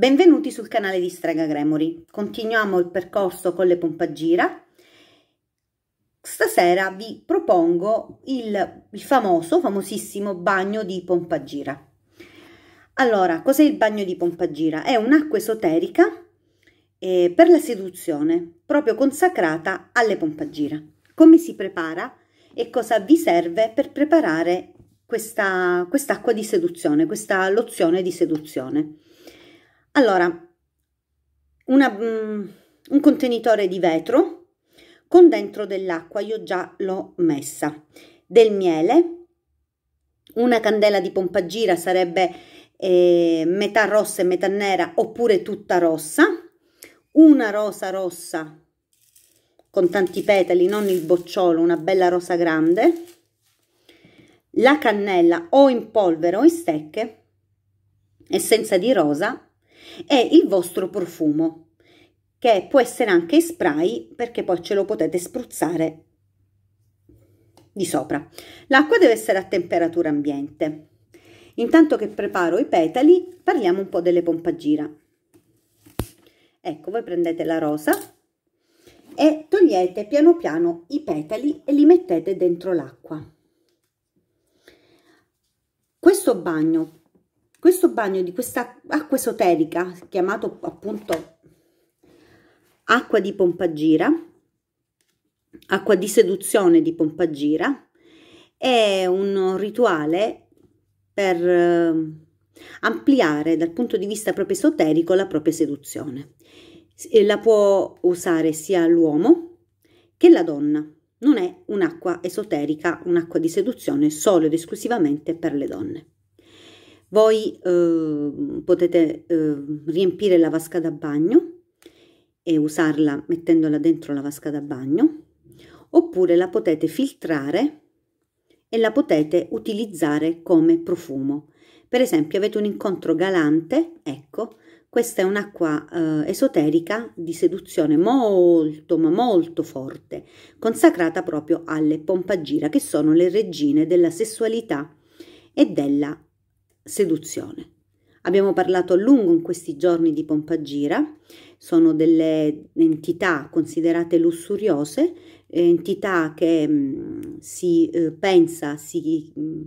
Benvenuti sul canale di Strega Gremory. Continuiamo il percorso con le pompagira. Stasera vi propongo il, il famoso, famosissimo bagno di pompagira. Allora, cos'è il bagno di pompagira? È un'acqua esoterica eh, per la seduzione, proprio consacrata alle pompagira. Come si prepara e cosa vi serve per preparare questa quest'acqua di seduzione, questa lozione di seduzione? Allora, una, mm, un contenitore di vetro con dentro dell'acqua, io già l'ho messa, del miele, una candela di pompagira sarebbe eh, metà rossa e metà nera oppure tutta rossa, una rosa rossa con tanti petali, non il bocciolo, una bella rosa grande, la cannella o in polvere o in stecche, essenza di rosa e il vostro profumo che può essere anche spray perché poi ce lo potete spruzzare di sopra. L'acqua deve essere a temperatura ambiente. Intanto che preparo i petali parliamo un po' delle pompagira. Ecco, voi prendete la rosa e togliete piano piano i petali e li mettete dentro l'acqua. Questo bagno questo bagno di questa acqua esoterica chiamato appunto acqua di pompagira acqua di seduzione di pompagira è un rituale per eh, ampliare dal punto di vista proprio esoterico la propria seduzione eh, la può usare sia l'uomo che la donna non è un'acqua esoterica un'acqua di seduzione solo ed esclusivamente per le donne voi eh, potete eh, riempire la vasca da bagno e usarla mettendola dentro la vasca da bagno oppure la potete filtrare e la potete utilizzare come profumo. Per esempio avete un incontro galante, ecco, questa è un'acqua eh, esoterica di seduzione molto ma molto forte, consacrata proprio alle pompagira che sono le regine della sessualità e della seduzione. Abbiamo parlato a lungo in questi giorni di pompagira, sono delle entità considerate lussuriose, eh, entità che mh, mm, si eh, pensa si, mh, mm,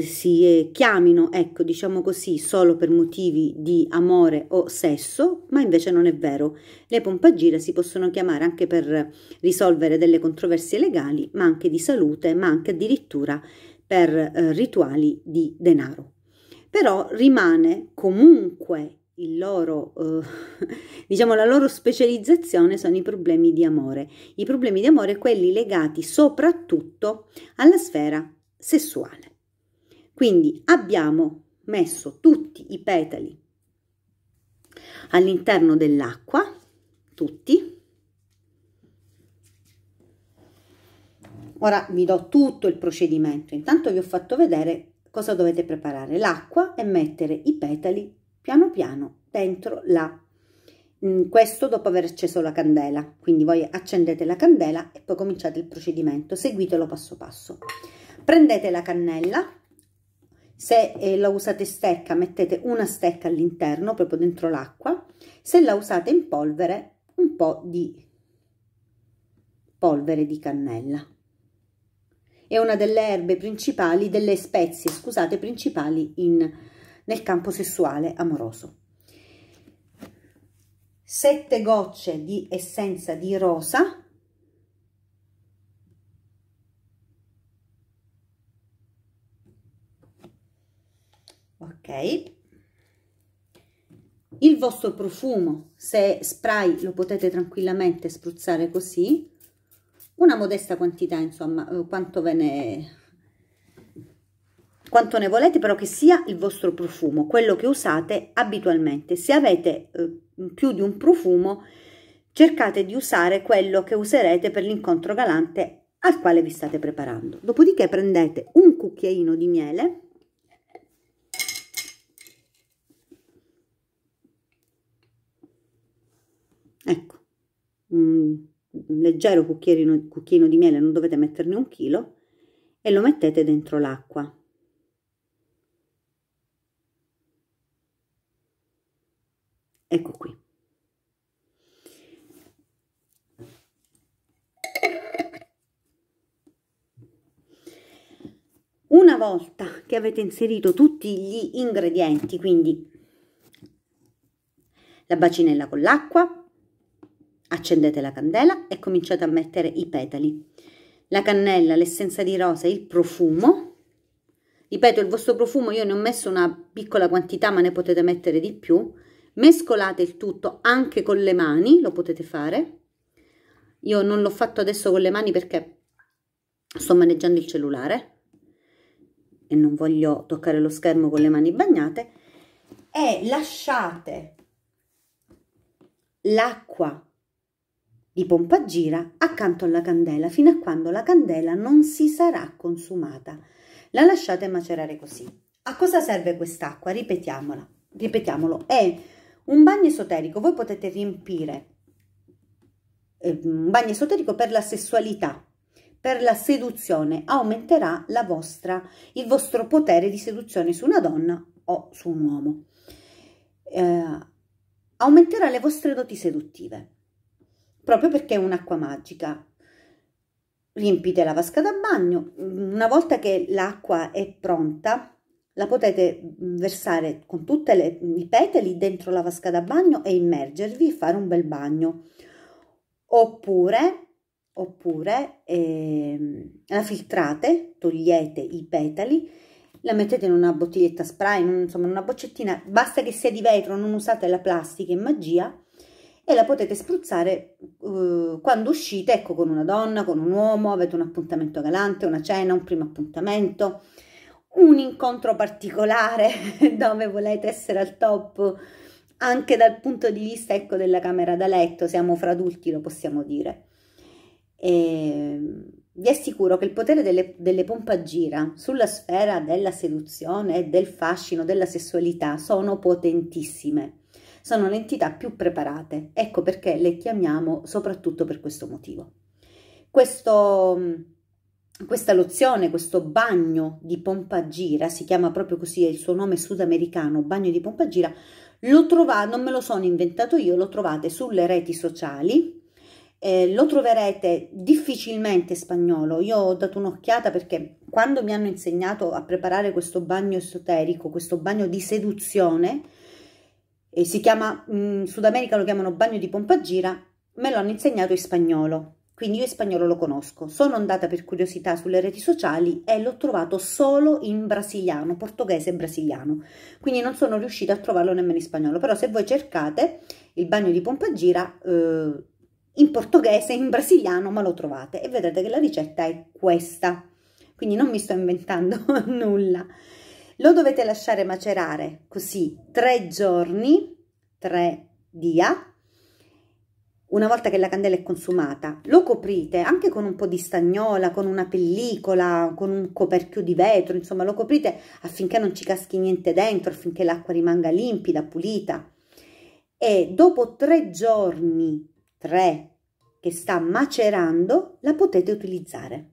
si eh, chiamino, ecco, diciamo così, solo per motivi di amore o sesso, ma invece non è vero. Le pompagira si possono chiamare anche per risolvere delle controversie legali, ma anche di salute, ma anche addirittura per eh, rituali di denaro. Però rimane comunque il loro, eh, diciamo, la loro specializzazione sono i problemi di amore, i problemi di amore quelli legati soprattutto alla sfera sessuale. Quindi abbiamo messo tutti i petali all'interno dell'acqua, tutti, Ora vi do tutto il procedimento, intanto vi ho fatto vedere cosa dovete preparare, l'acqua e mettere i petali piano piano dentro la mm, questo dopo aver acceso la candela quindi voi accendete la candela e poi cominciate il procedimento seguitelo passo passo prendete la cannella se eh, la usate stecca mettete una stecca all'interno proprio dentro l'acqua se la usate in polvere un po' di polvere di cannella è una delle erbe principali, delle spezie, scusate, principali in, nel campo sessuale amoroso. Sette gocce di essenza di rosa, ok, il vostro profumo, se spray lo potete tranquillamente spruzzare così, una modesta quantità, insomma, eh, quanto ve ne quanto ne volete, però che sia il vostro profumo, quello che usate abitualmente. Se avete eh, più di un profumo, cercate di usare quello che userete per l'incontro galante al quale vi state preparando. Dopodiché prendete un cucchiaino di miele Ecco, mm leggero cucchiere, cucchiaino di miele, non dovete metterne un chilo, e lo mettete dentro l'acqua. Ecco qui. Una volta che avete inserito tutti gli ingredienti, quindi la bacinella con l'acqua, Accendete la candela e cominciate a mettere i petali. La cannella, l'essenza di rosa e il profumo. Ripeto, il vostro profumo io ne ho messo una piccola quantità, ma ne potete mettere di più. Mescolate il tutto anche con le mani, lo potete fare. Io non l'ho fatto adesso con le mani perché sto maneggiando il cellulare e non voglio toccare lo schermo con le mani bagnate e lasciate l'acqua di gira accanto alla candela fino a quando la candela non si sarà consumata. La lasciate macerare così. A cosa serve quest'acqua? Ripetiamola, ripetiamolo, è un bagno esoterico, voi potete riempire eh, un bagno esoterico per la sessualità, per la seduzione, aumenterà la vostra, il vostro potere di seduzione su una donna o su un uomo. Eh, aumenterà le vostre doti seduttive proprio perché è un'acqua magica. Riempite la vasca da bagno, una volta che l'acqua è pronta la potete versare con tutti i petali dentro la vasca da bagno e immergervi e fare un bel bagno. Oppure, oppure eh, la filtrate, togliete i petali, la mettete in una bottiglietta spray, in un, insomma in una boccettina, basta che sia di vetro, non usate la plastica, è magia, e la potete spruzzare eh, quando uscite, ecco, con una donna, con un uomo, avete un appuntamento galante, una cena, un primo appuntamento, un incontro particolare dove volete essere al top anche dal punto di vista ecco, della camera da letto, siamo fra adulti, lo possiamo dire. E ehm, vi assicuro che il potere delle, delle gira sulla sfera della seduzione del fascino della sessualità sono potentissime sono le entità più preparate, ecco perché le chiamiamo soprattutto per questo motivo. Questo, mm, questa lozione, questo bagno di pompa gira, si chiama proprio così, è il suo nome sudamericano, bagno di pompa gira, lo trovate, non me lo sono inventato io, lo trovate sulle reti sociali, eh, lo troverete difficilmente spagnolo. Io ho dato un'occhiata perché quando mi hanno insegnato a preparare questo bagno esoterico, questo bagno di seduzione, eh, si chiama, in mm, Sud America lo chiamano bagno di pompagira, me l'hanno insegnato in spagnolo, quindi io in spagnolo lo conosco. Sono andata per curiosità sulle reti sociali e l'ho trovato solo in brasiliano, portoghese e brasiliano, quindi non sono riuscita a trovarlo nemmeno in spagnolo, però se voi cercate il bagno di pompagira eh, in portoghese, in brasiliano, ma lo trovate e vedrete che la ricetta è questa, quindi non mi sto inventando nulla. Lo dovete lasciare macerare così tre giorni, tre dia. Una volta che la candela è consumata, lo coprite anche con un po' di stagnola, con una pellicola, con un coperchio di vetro, insomma lo coprite affinché non ci caschi niente dentro, affinché l'acqua rimanga limpida, pulita. E dopo tre giorni, tre, che sta macerando, la potete utilizzare.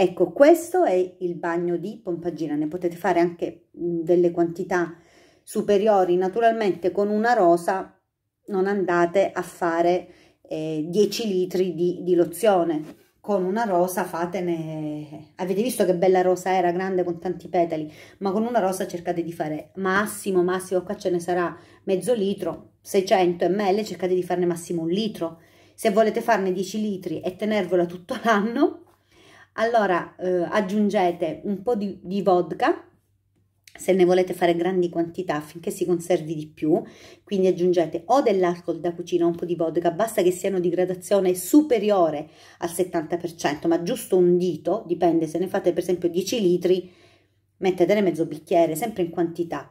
Ecco, questo è il bagno di pompagina, ne potete fare anche delle quantità superiori, naturalmente con una rosa non andate a fare eh, 10 litri di, di, lozione, con una rosa fatene, eh, avete visto che bella rosa era, grande con tanti petali, ma con una rosa cercate di fare massimo, massimo, qua ce ne sarà mezzo litro, 600 ml, cercate di farne massimo un litro, se volete farne 10 litri e tenervela tutto l'anno, allora eh, aggiungete un po' di, di vodka se ne volete fare grandi quantità affinché si conservi di più, quindi aggiungete o dell'alcol da cucina o un po' di vodka, basta che siano di gradazione superiore al 70%, ma giusto un dito, dipende se ne fate per esempio 10 litri, mettetene mezzo bicchiere, sempre in quantità.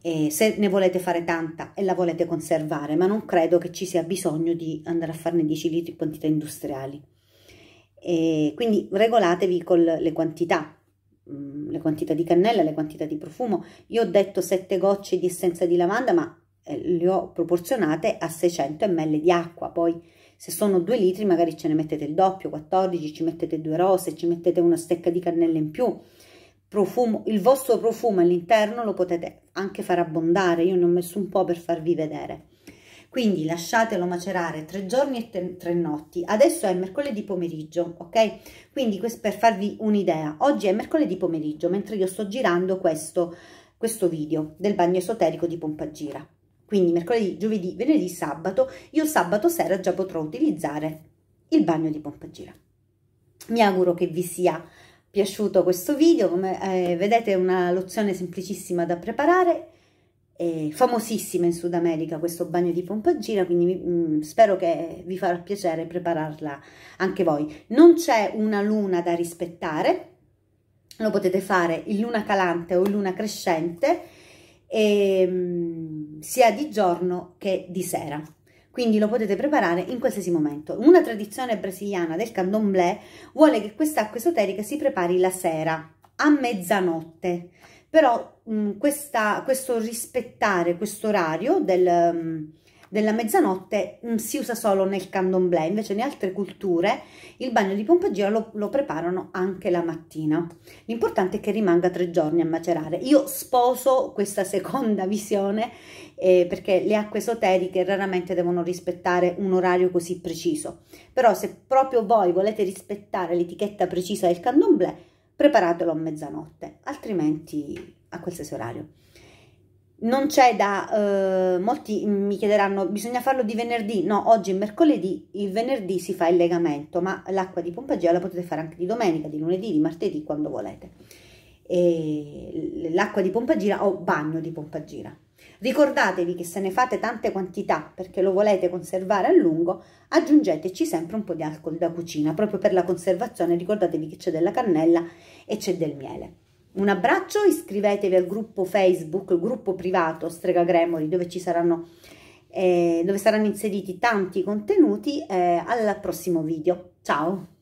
E se ne volete fare tanta e la volete conservare, ma non credo che ci sia bisogno di andare a farne 10 litri in quantità industriali. E quindi regolatevi con le quantità, mm, le quantità di cannella, le quantità di profumo. Io ho detto 7 gocce di essenza di lavanda, ma eh, le ho proporzionate a 600 ml di acqua. Poi se sono 2 litri magari ce ne mettete il doppio, 14, ci mettete due rose, ci mettete una stecca di cannella in più. Profumo, il vostro profumo all'interno lo potete anche far abbondare, io ne ho messo un po' per farvi vedere quindi lasciatelo macerare tre giorni e tre notti. Adesso è mercoledì pomeriggio, ok? Quindi per farvi un'idea, oggi è mercoledì pomeriggio, mentre io sto girando questo, questo video del bagno esoterico di Pompagira. Quindi mercoledì, giovedì, venerdì, sabato, io sabato sera già potrò utilizzare il bagno di Pompagira. Mi auguro che vi sia piaciuto questo video, come eh, vedete è una lozione semplicissima da preparare, eh, famosissima in Sud America questo bagno di pompagina, quindi mh, mm, spero che vi farà piacere prepararla anche voi. Non c'è una luna da rispettare, lo potete fare in luna calante o in luna crescente, e, ehm, mh, sia di giorno che di sera. Quindi lo potete preparare in qualsiasi momento. Una tradizione brasiliana del candomblé vuole che quest'acqua esoterica si prepari la sera, a mezzanotte però mh, questa, questo rispettare questo orario del, della mezzanotte mh, si usa solo nel candomblé, invece in altre culture il bagno di pompagira lo, lo, preparano anche la mattina. L'importante è che rimanga tre giorni a macerare. Io sposo questa seconda visione eh, perché le acque esoteriche raramente devono rispettare un orario così preciso, però se proprio voi volete rispettare l'etichetta precisa del candomblé, preparatelo a mezzanotte, altrimenti a qualsiasi orario. Non c'è da... Eh, molti mi chiederanno, bisogna farlo di venerdì? No, oggi è mercoledì, il venerdì si fa il legamento, ma l'acqua di pompagia la potete fare anche di domenica, di lunedì, di martedì, quando volete l'acqua di pompagira o bagno di pompagira. Ricordatevi che se ne fate tante quantità perché lo volete conservare a lungo, aggiungeteci sempre un po' di alcol da cucina, proprio per la conservazione ricordatevi che c'è della cannella e c'è del miele. Un abbraccio, iscrivetevi al gruppo Facebook, gruppo privato Strega Gremoli, dove ci saranno eh, dove saranno inseriti tanti contenuti eh, al prossimo video. Ciao!